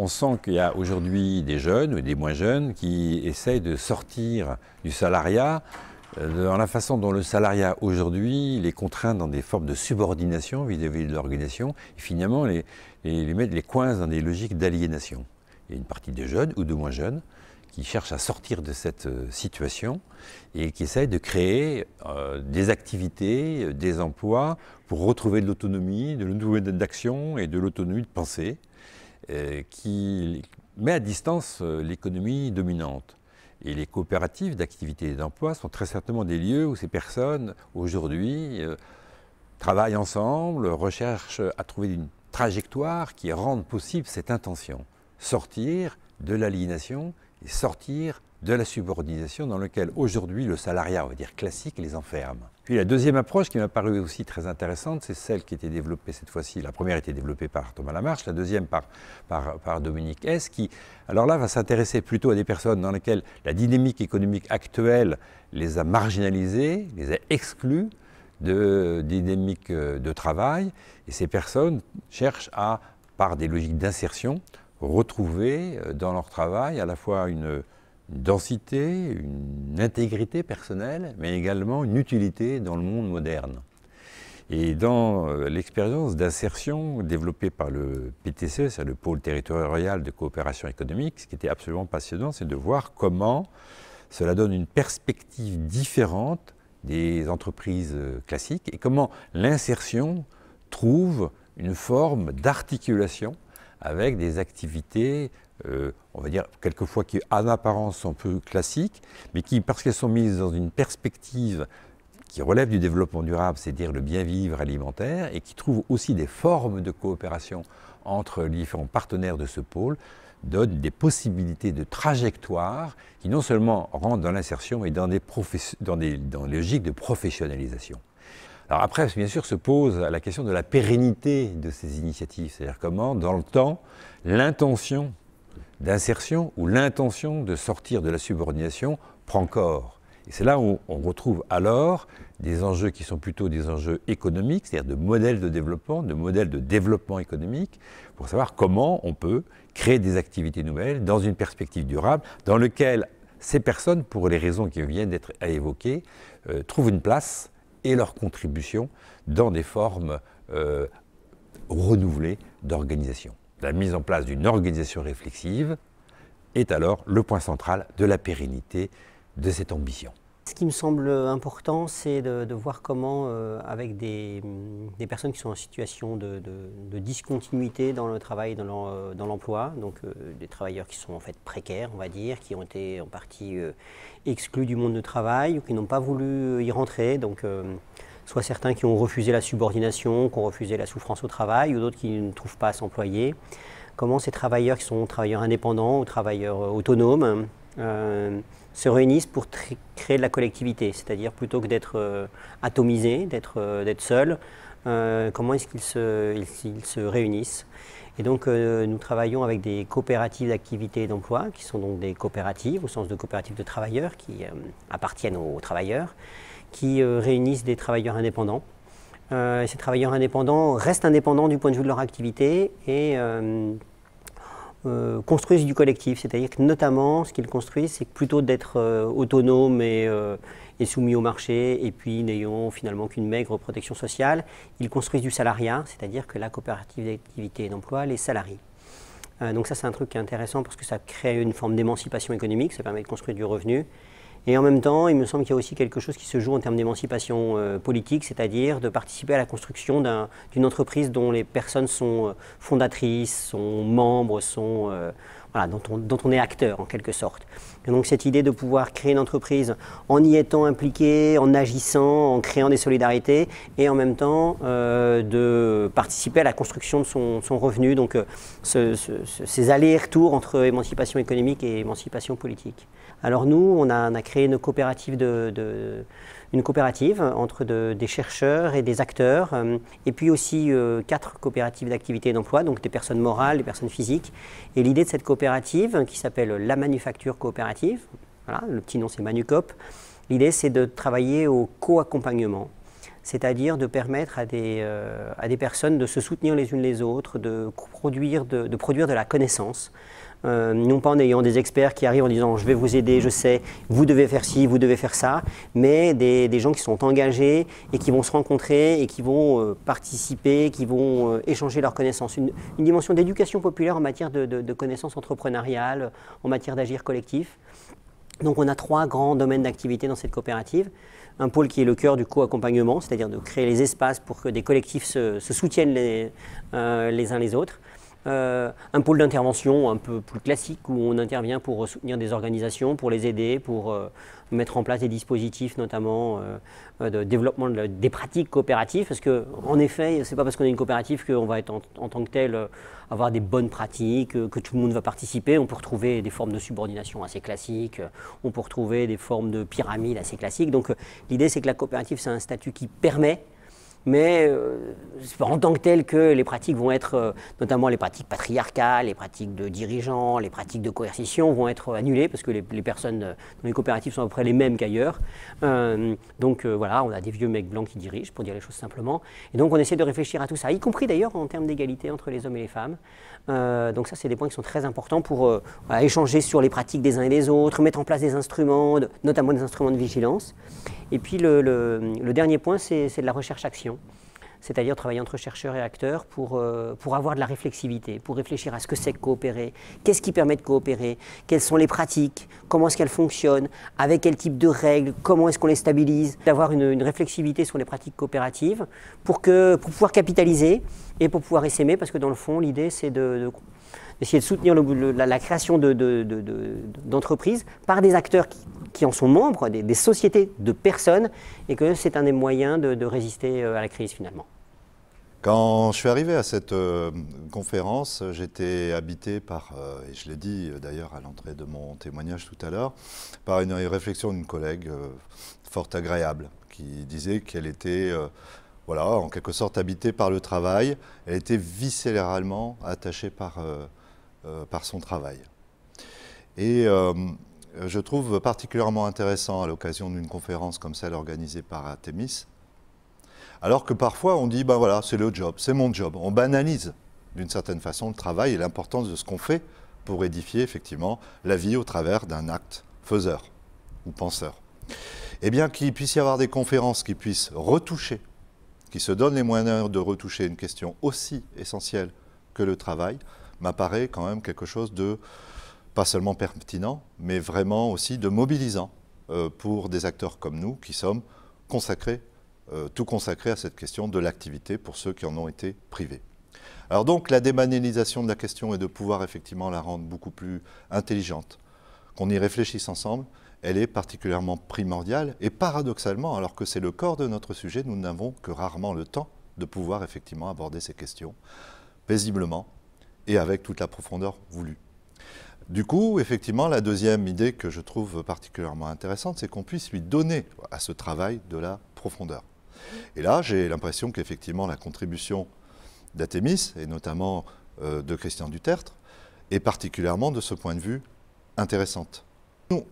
on sent qu'il y a aujourd'hui des jeunes ou des moins jeunes qui essayent de sortir du salariat euh, dans la façon dont le salariat aujourd'hui les contraint dans des formes de subordination vis-à-vis de l'organisation et finalement les, les, les, dans des logiques d'aliénation. Il y a une partie de jeunes ou de moins jeunes qui cherchent à sortir de cette euh, situation et qui essayent de créer euh, des activités, des emplois pour retrouver de l'autonomie, de l'autonomie d'action et de l'autonomie de pensée. Euh, qui met à distance euh, l'économie dominante. Et les coopératives d'activité et d'emploi sont très certainement des lieux où ces personnes, aujourd'hui, euh, travaillent ensemble, recherchent à trouver une trajectoire qui rende possible cette intention. Sortir de l'aliénation et sortir de la subordination dans laquelle aujourd'hui le salariat, on va dire classique, les enferme. Puis la deuxième approche qui m'a paru aussi très intéressante, c'est celle qui était développée cette fois-ci. La première était développée par Thomas Lamarche, la deuxième par, Dominique Hess, qui, alors là, va s'intéresser plutôt à des personnes dans lesquelles la dynamique économique actuelle les a marginalisées, les a exclues de dynamiques euh, de travail. Et ces personnes cherchent à, par des logiques d'insertion, retrouver euh, dans leur travail à la fois une une densité, une intégrité personnelle, mais également une utilité dans le monde moderne. Et dans euh, l'expérience d'insertion développée par le PTC, c'est le pôle territorial de coopération économique, ce qui était absolument passionnant, c'est de voir comment cela donne une perspective différente des entreprises euh, classiques et comment l'insertion trouve une forme d'articulation avec des activités euh, on va dire, quelquefois qui en apparence sont peu classiques, mais qui, parce qu'elles sont mises dans une perspective qui relève du développement durable, c'est-à-dire le bien vivre alimentaire, et qui trouve aussi des formes de coopération entre les différents partenaires de ce pôle, donne des possibilités de trajectoire qui non seulement rentrent dans l'insertion, mais dans des, dans les logiques de professionnalisation. Alors après, bien sûr, se pose la question de la pérennité de ces initiatives, c'est-à-dire comment, dans le temps, l'intention d'insertion où l'intention de sortir de la subordination prend corps. Et c'est là où on retrouve alors des enjeux qui sont plutôt des enjeux économiques, c'est-à-dire de modèles de développement, de modèles de développement économique, pour savoir comment on peut créer des activités nouvelles dans une perspective durable, dans lequel ces personnes, pour les raisons qui viennent d'être évoquées, euh, trouvent une place et leur contribution dans des formes euh, renouvelées d'organisation la mise en place d'une organisation réflexive est alors le point central de la pérennité de cette ambition. Ce qui me semble important, c'est de, voir comment, euh, avec des, personnes qui sont en situation de, discontinuité dans le travail, dans euh, l'emploi, donc euh, des travailleurs qui sont en fait précaires, on va dire, qui ont été en partie exclus du monde du travail ou qui n'ont pas voulu y rentrer, donc soit certains qui ont refusé la subordination, qui ont refusé la souffrance au travail, ou d'autres qui ne trouvent pas à s'employer. Comment ces travailleurs qui sont travailleurs indépendants ou travailleurs euh, autonomes euh, se réunissent pour créer de la collectivité, c'est-à-dire plutôt que d'être euh, atomisés, d'être seuls, comment est-ce qu'ils se, se, réunissent Et donc nous travaillons avec des coopératives d'activité et d'emploi, qui sont donc des coopératives au sens de coopératives de travailleurs qui appartiennent aux travailleurs qui euh, réunissent des travailleurs indépendants. Euh, ces travailleurs indépendants restent indépendants du point de vue de leur activité et euh, construisent du collectif, c'est-à-dire que notamment ce qu'ils construisent, c'est plutôt d'être autonomes et, et, soumis au marché, et puis n'ayant finalement qu'une maigre protection sociale, ils construisent du salariat, c'est-à-dire que la coopérative d'activité et d'emploi les salarie. donc ça c'est un truc qui est intéressant parce que ça crée une forme d'émancipation économique, ça permet de construire du revenu, et en même temps, il me semble qu'il y a aussi quelque chose qui se joue en termes d'émancipation euh, politique, c'est-à-dire de participer à la construction d'une entreprise dont les personnes sont euh, fondatrices, sont membres, sont, euh, dont, on, est acteur en quelque sorte. donc cette idée de pouvoir créer une entreprise en y étant impliqué, en agissant, en créant des solidarités, et en même temps de participer à la construction de son, revenu, donc ces allers-retours entre émancipation économique et émancipation politique. Alors nous, on a, créé une coopérative, entre des chercheurs et des acteurs, euh, et puis aussi euh, quatre coopératives d'activité et d'emploi, donc des personnes morales, des personnes physiques. Et l'idée de cette coopérative, qui s'appelle la Manufacture Coopérative, le petit nom c'est Manucop, l'idée c'est de travailler au co-accompagnement c'est-à-dire de permettre à des, euh, personnes de se soutenir les unes les autres, de produire de produire de la connaissance, euh, non pas en ayant des experts qui arrivent en disant je vais vous aider, je sais, vous devez faire ci, vous devez faire ça, mais des, gens qui sont engagés et qui vont se rencontrer et qui vont euh, participer, qui vont euh, échanger leurs connaissances. Une, dimension d'éducation populaire en matière de, de, connaissances entrepreneuriales, en matière d'agir collectif. Donc on a trois grands domaines d'activité dans cette coopérative. Un pôle qui est le cœur du co-accompagnement, c'est-à-dire de créer les espaces pour que des collectifs se, soutiennent les uns les autres. Euh, un pôle d'intervention un peu plus classique où on intervient pour soutenir des organisations, pour les aider, pour euh, mettre en place des dispositifs notamment euh, de développement des pratiques coopératives parce que en effet n'est pas parce qu'on est une coopérative qu'on va être en, tant que tel avoir des bonnes pratiques, que tout le monde va participer, on peut retrouver des formes de subordination assez classiques, on peut retrouver des formes de pyramide assez classiques donc l'idée c'est que la coopérative c'est un statut qui permet mais euh, en tant que tel que les pratiques vont être, euh, notamment les pratiques patriarcales, les pratiques de dirigeants, les pratiques de coercition vont être annulées parce que les, personnes euh, dans les coopératives sont à peu près les mêmes qu'ailleurs. donc voilà, on a des vieux mecs blancs qui dirigent, pour dire les choses simplement. Et donc on essaie de réfléchir à tout ça, y compris d'ailleurs en termes d'égalité entre les hommes et les femmes. donc ça, c'est des points qui sont très importants pour échanger sur les pratiques des uns et des autres, mettre en place des instruments, notamment des instruments de vigilance. Et puis le dernier point, c'est de la recherche-action c'est-à-dire travailler entre chercheurs et acteurs pour, euh, pour avoir de la réflexivité, pour réfléchir à ce que c'est que coopérer, qu'est-ce qui permet de coopérer, quelles sont les pratiques, comment est-ce qu'elles fonctionnent, avec quel type de règles, comment est-ce qu'on les stabilise, d'avoir une, réflexivité sur les pratiques coopératives pour, que, pour pouvoir capitaliser et pour pouvoir essaimer, parce que dans le fond, l'idée c'est de d'essayer de soutenir la, création d'entreprises de, par des acteurs qui, en sont membres, des, sociétés de personnes, et que c'est un des moyens de, résister euh, à la crise finalement. Quand je suis arrivé à cette euh, conférence, j'étais habité par, euh, et je l'ai dit d'ailleurs à l'entrée de mon témoignage tout à l'heure, par une réflexion d'une collègue forte fort agréable qui disait qu'elle était voilà, en quelque sorte habitée par le travail. Elle était viscéralement attachée par, euh, euh, par son travail. Et euh, je trouve particulièrement intéressant à l'occasion d'une conférence comme celle organisée par Artemis, alors que parfois on dit, ben voilà, c'est le job, c'est mon job. On banalise d'une certaine façon le travail et l'importance de ce qu'on fait pour édifier effectivement la vie au travers d'un acte faiseur ou penseur. Et eh bien qu'il puisse y avoir des conférences qui puissent retoucher qui se donne les moyens de retoucher une question aussi essentielle que le travail, m'apparaît quand même quelque chose de pas seulement pertinent, mais vraiment aussi de mobilisant euh, pour des acteurs comme nous qui sommes consacrés, euh, tout consacrés à cette question de l'activité pour ceux qui en ont été privés. Alors donc la démanélisation de la question est de pouvoir effectivement la rendre beaucoup plus intelligente, qu'on y réfléchisse ensemble, elle est particulièrement primordiale et paradoxalement, alors que c'est le corps de notre sujet, nous n'avons que rarement le temps de pouvoir effectivement aborder ces questions paisiblement et avec toute la profondeur voulue. Du coup, effectivement, la deuxième idée que je trouve particulièrement intéressante, c'est qu'on puisse lui donner à ce travail de la profondeur. Et là, j'ai l'impression qu'effectivement, la contribution d'Athémis, et notamment euh, de Christian Duterte, est particulièrement, de ce point de vue, intéressante.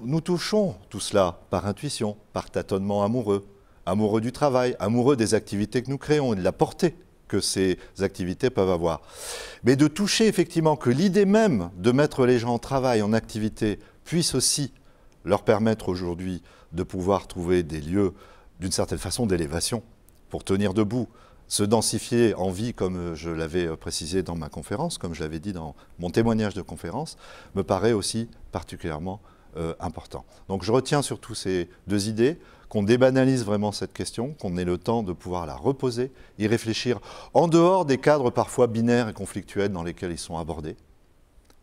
Nous, touchons tout cela par intuition, par tâtonnement amoureux, amoureux du travail, amoureux des activités que nous créons et de la portée que ces activités peuvent avoir. Mais de toucher effectivement que l'idée même de mettre les gens en travail, en activité, puisse aussi leur permettre aujourd'hui de pouvoir trouver des lieux d'une certaine façon d'élévation pour tenir debout, se densifier en vie, comme je l'avais précisé dans ma conférence, comme je l'avais dit dans mon témoignage de conférence, me paraît aussi particulièrement euh, important. Donc je retiens surtout ces deux idées, qu'on débanalise vraiment cette question, qu'on ait le temps de pouvoir la reposer, y réfléchir en dehors des cadres parfois binaires et conflictuels dans lesquels ils sont abordés,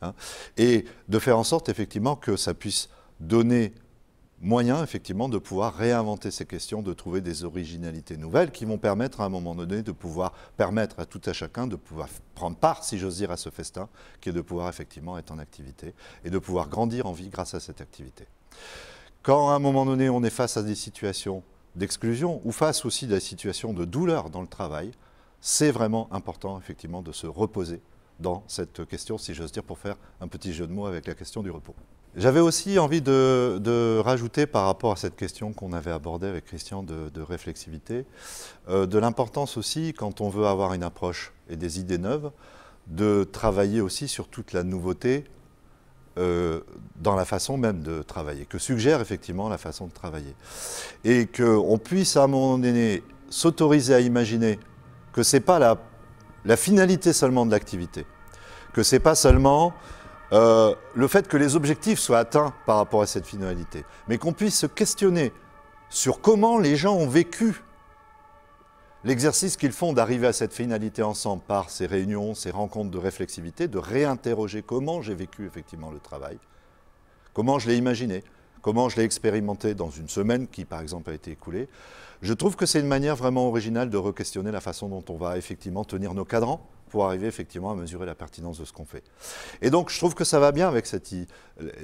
hein, et de faire en sorte effectivement que ça puisse donner moyen effectivement de pouvoir réinventer ces questions, de trouver des originalités nouvelles qui vont permettre à un moment donné de pouvoir permettre à tout à chacun de pouvoir prendre part, si j'ose dire, à ce festin, qui est de pouvoir effectivement être en activité et de pouvoir grandir en vie grâce à cette activité. Quand à un moment donné on est face à des situations d'exclusion ou face aussi à des situations de douleur dans le travail, c'est vraiment important effectivement de se reposer dans cette question, si j'ose dire, pour faire un petit jeu de mots avec la question du repos. J'avais aussi envie de, rajouter par rapport à cette question qu'on avait abordée avec Christian de, réflexivité, euh, de l'importance aussi, quand on veut avoir une approche et des idées neuves, de travailler aussi sur toute la nouveauté euh, dans la façon même de travailler, que suggère effectivement la façon de travailler. Et qu'on puisse à un moment donné s'autoriser à imaginer que ce n'est pas la, la finalité seulement de l'activité, que ce n'est pas seulement euh, le fait que les objectifs soient atteints par rapport à cette finalité, mais qu'on puisse se questionner sur comment les gens ont vécu l'exercice qu'ils font d'arriver à cette finalité ensemble par ces réunions, ces rencontres de réflexivité, de réinterroger comment j'ai vécu effectivement le travail, comment je l'ai imaginé, comment je l'ai expérimenté dans une semaine qui, par exemple, a été écoulée. Je trouve que c'est une manière vraiment originale de re-questionner la façon dont on va effectivement tenir nos cadrans, pour arriver effectivement à mesurer la pertinence de ce qu'on fait. Et donc, je trouve que ça va bien avec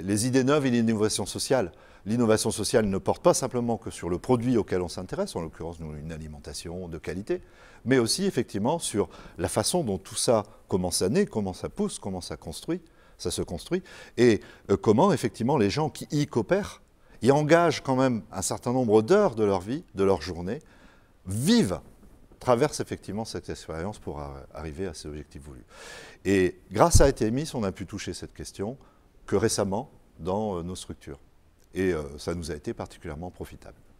les idées neuves et l'innovation sociale. L'innovation sociale ne porte pas simplement que sur le produit auquel on s'intéresse, en l'occurrence une alimentation de qualité, mais aussi effectivement sur la façon dont tout ça commence à naître, comment ça pousse, comment ça construit, ça se construit, et euh, comment effectivement les gens qui y coopèrent, y engagent quand même un certain nombre d'heures de leur vie, de leur journée, vivent traverse effectivement cette expérience pour arriver à ses objectifs voulus. Et grâce à ETMIS, on a pu toucher cette question que récemment dans euh, nos structures. Et euh, ça nous a été particulièrement profitable.